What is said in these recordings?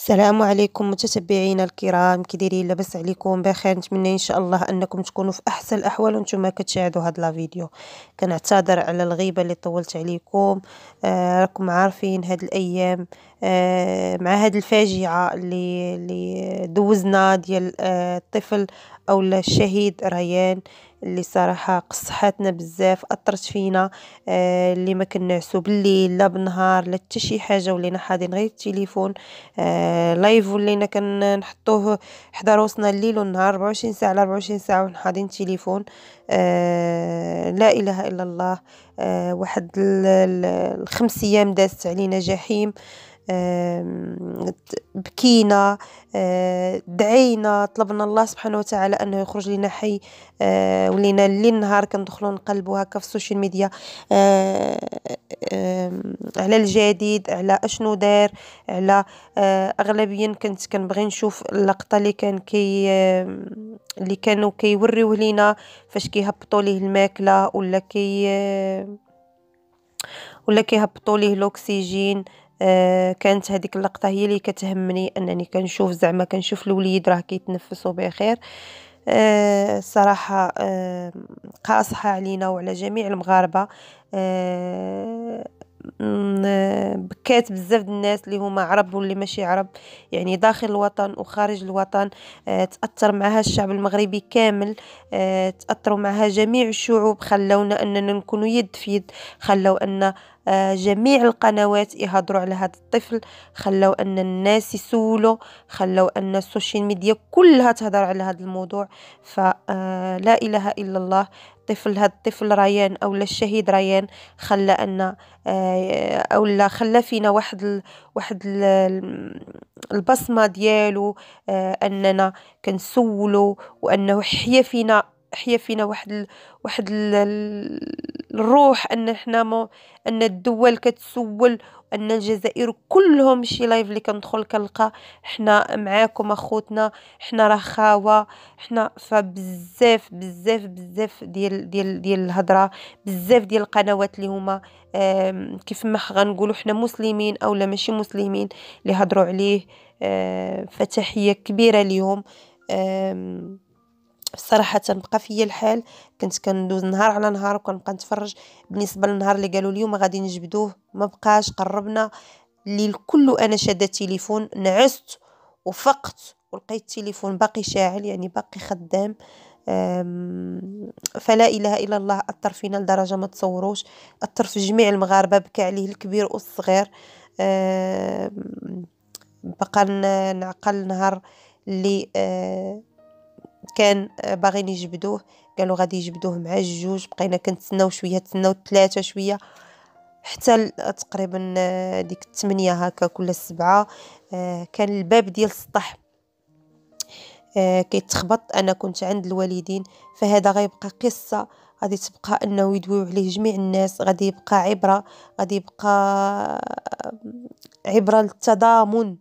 السلام عليكم متتبعينا الكرام كي دايرين لاباس عليكم بخير نتمنى ان شاء الله انكم تكونوا في احسن الاحوال وانتم كتشاهدوا هاد لا فيديو كنعتذر على الغيبه اللي طولت عليكم آه راكم عارفين هاد الايام آه مع هاد الفاجعه اللي اللي دوزنا ديال آه الطفل او الشهيد ريان اللي صراحة قصحاتنا بزاف أثرت فينا آه، اللي ما كنعسو بالليل لا بالنهار لا حتى شي حاجة ولينا حاضين غير التليفون لايف آه، ولينا كنحطوه حدا روسنا الليل والنهار 24 ساعة على 24 ساعة وحنا حاضين التليفون آه، لا إله إلا الله واحد الخمس أيام دازت علينا جحيم بكينا آه، دعينا طلبنا الله سبحانه وتعالى انه يخرج لنا حي آه، ولينا الليل نهار كندخلوا نقلبوا هكا في السوشيال ميديا آه، على الجديد على اشنو داير على اغلبيا كنت كنبغي نشوف اللقطه اللي كان كي اللي كانوا كيوريوه لينا فاش كيهبطوا ليه الماكله ولا كي ولا كيهبطوا ليه الاكسجين آه، كانت هذيك اللقطه هي اللي كتهمني انني كنشوف زعما كنشوف الوليد راه كيتنفسوا بخير أه أه قاصحه علينا وعلى جميع المغاربه أه بكات بزاف الناس اللي هما عرب واللي ماشي عرب يعني داخل الوطن وخارج الوطن آه، تأثر معها الشعب المغربي كامل آه، تأثروا معها جميع الشعوب خلونا أننا نكونوا يد في يد خلو أن آه، جميع القنوات يهضروا على هذا الطفل خلو ان الناس يسولوا خلو ان السوشيال ميديا كلها تهضر على هذا الموضوع فلا اله الا الله الطفل هاد الطفل ريان او الشهيد ريان خلى ان آه، او لا خلى فينا واحد ال واحد ال البصمه ديالو آه، اننا كنسولو وانه حيا فينا حيا فينا واحد ال... واحد ال... الروح ان حنا ما ان الدول كتسول ان الجزائر كلهم شي لايف اللي كندخل كنلقى حنا معاكم اخوتنا حنا راه خاوه حنا فبزاف بزاف بزاف ديال ديال ديال الهضره بزاف ديال القنوات اللي هما كيف ما غنقولوا حنا مسلمين او لا ماشي مسلمين اللي هضروا عليه فتحيه كبيره اليوم صراحة بقى فيا الحال كنت كندوز نهار على نهار وكنبقى نتفرج بالنسبة للنهار اللي قالوا اليوم غادي نجبدوه ما بقاش قربنا الليل كله انا شاده تليفون نعست وفقت ولقيت التليفون باقي شاعل يعني باقي خدام فلا اله الا الله اثر فينا لدرجه ما تصوروش اثر في جميع المغاربه بكى عليه الكبير والصغير بقى نعقل نهار اللي آه، كان آه، باغيين يجبدوه قالوا غادي يجبدوه مع الجوج بقينا كنتسناو شويه تسناو ثلاثه شويه حتى آه، تقريبا آه، ديك الثمانية هكا كل السبعة كان الباب ديال السطح كيتخبط انا كنت عند الوالدين فهذا غيبقى قصه غادي تبقى انه يدويو عليه جميع الناس غادي يبقى عبره غادي يبقى عبره للتضامن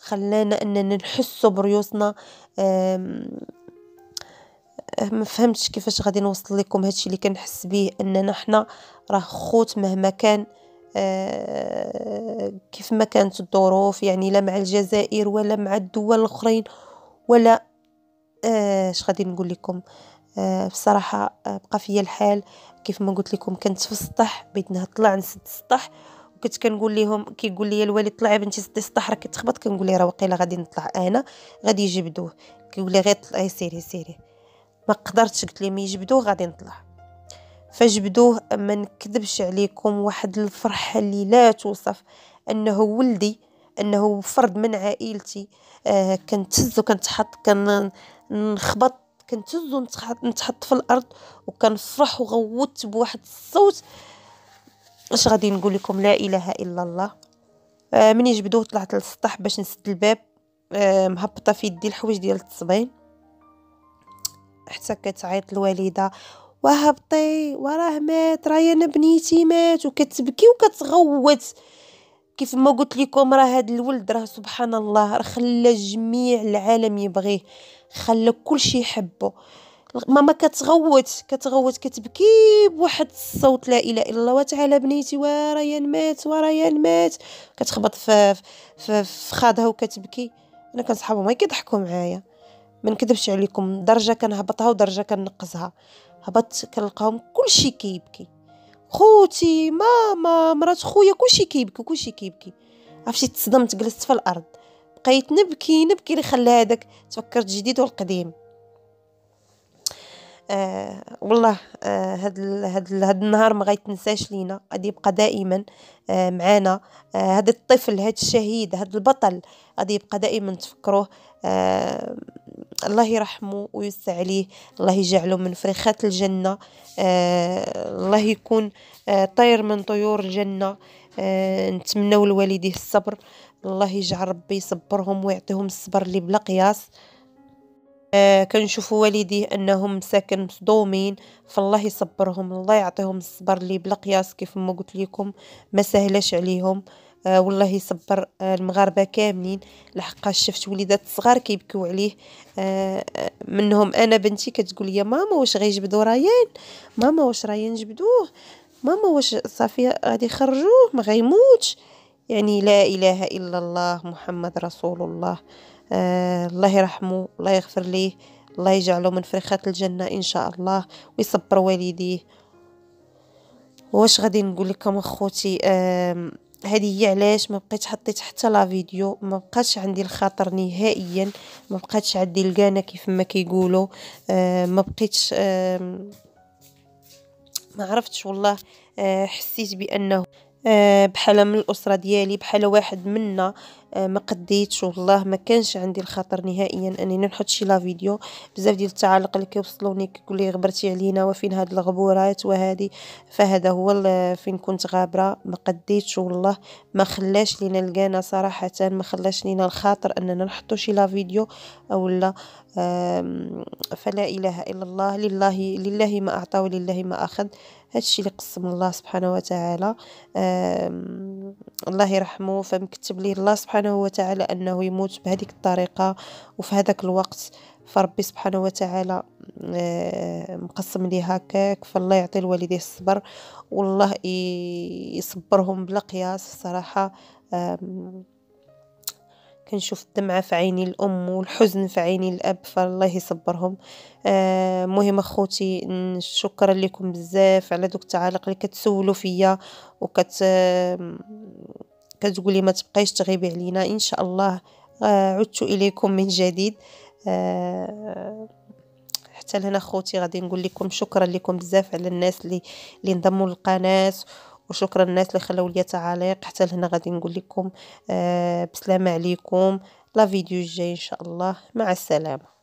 خلانا اننا نحسوا بريوسنا أه، ما فهمتش كيفاش غادي نوصل لكم هادشي اللي كنحس به اننا حنا راه خوت مهما كان أه، كيف ما كانت الظروف يعني لا مع الجزائر ولا مع الدول الاخرين ولا أه، اش غادي نقول لكم بصراحه بقى فيا الحال كيف ما قلت لكم كنت في السطح بيتنا طلع نسد السطح وكنت كنقول لهم كيقول لي الوالد طلع بنتي سدي السطح راه كتخبط كنقول ليه راه وقيله غادي نطلع انا غادي يجبدوه كيقول لي غير إيه، سيري سيري ما قدرتش قلت ما يجبدوه غادي نطلع فجبدوه ما نكذبش عليكم واحد الفرحه اللي لا توصف انه ولدي انه فرد من عائلتي آه كنتهز وكنتحط كنخبط كنتهز ونتحط في الارض وكنفرح وغوت بواحد الصوت اش غادي نقول لكم لا اله الا الله آه مني جبدوه طلعت للسطح باش نسد الباب آه مهبطه في يدي الحوايج ديال التصبين حتى كتعيط الوالده وهبطي وراه مات راه انا بنيتي مات وكتبكي وكتغوت كيف ما قلت لكم راه هذا الولد راه سبحان الله راه خلى جميع العالم يبغيه خلى كل شيء يحبه ماما كتغوت كتغوت كتبكي بواحد الصوت لا اله الا الله وتعالى بنيتي وريان مات وريان مات كتخبط في في, في خادها وكتبكي انا كنصحابهم ما كيضحكوا معايا ما نكذبش عليكم درجه كنهبطها ودرجه كنقصها هبطت كنلقاهم كلشي كيبكي خوتي ماما مرات خويا كلشي كيبكي كلشي كيبكي عرفتي تصدمت جلست في الارض بقيت نبكي نبكي اللي خلى هذاك تفكرت جديد والقديم آه والله آه هاد هاد هاد النهار ما غيتنساش لينا غادي يبقى دائما آه معانا آه هاد الطفل هاد الشهيد هاد البطل غادي يبقى دائما تفكروه آه الله يرحمه ويوسع عليه الله يجعله من فريخات الجنة آه، الله يكون آه، طير من طيور الجنة آه، نتمنى لوالديه الصبر الله يجعل ربي يصبرهم ويعطيهم الصبر اللي بلا قياس آه كنشوفوا والديه انهم ساكن مصدومين فالله يصبرهم الله يعطيهم الصبر اللي بلا قياس كيف ما قلت لكم ما سهلاش عليهم آه آه والله يصبر آه المغاربه كاملين لحقاش شفت وليدات صغار كيبكيو عليه آه, آه، منهم انا بنتي كتقول لي ماما واش غيجبدوا ريان ماما واش ريان جبدوه ماما واش صافي غادي يخرجوه ما غيموتش يعني لا اله الا الله محمد رسول الله آه الله يرحمه الله يغفر ليه الله يجعله من فرخات الجنه ان شاء الله ويصبر والديه واش غادي نقول لكم اخوتي آه هذه هي علاش ما بقيتش حطيت حتى لا فيديو ما بقاش عندي الخاطر نهائيا ما بقاتش عندي القانا كيف ما كيقولوا آه ما بقيتش آه ما عرفتش والله آه حسيت بانه آه بحال من الاسره ديالي بحال واحد منا آه، ما قديتش والله ما كانش عندي الخاطر نهائيا اني نحط شي لا فيديو بزاف ديال التعاليق اللي كيوصلوني كيقول لي غبرتي علينا وفين هاد الغبورات وهذه فهذا هو فين كنت غابره ما قديتش والله ما خلاش لينا لقانا صراحه ما خلاش لينا الخاطر اننا نحطو شي لا فيديو لا فلا اله الا الله لله لله ما اعطى ولله ما اخذ هادشي اللي قسم الله سبحانه وتعالى الله يرحمه فمكتب ليه الله سبحانه وتعالى انه يموت بهذه الطريقه وفي هذاك الوقت فربي سبحانه وتعالى آه، مقسم ليه هكاك فالله يعطي لوالديه الصبر والله يصبرهم بلا قياس الصراحه كنشوف الدمعة في عيني الأم والحزن في عيني الأب فالله يصبرهم آه، مهم أخوتي شكرا لكم بزاف على دوك التعاليق اللي كتسولوا فيا وكت كتقولي ما تبقايش تغيبي علينا إن شاء الله آه، عدت إليكم من جديد آه، حتى لهنا أخوتي غادي نقول لكم شكرا لكم بزاف على الناس اللي اللي انضموا للقناه وشكرا الناس اللي خلاو لي تعاليق حتى لهنا غادي نقول لكم آه بسلامه عليكم لا فيديو الجاي ان شاء الله مع السلامه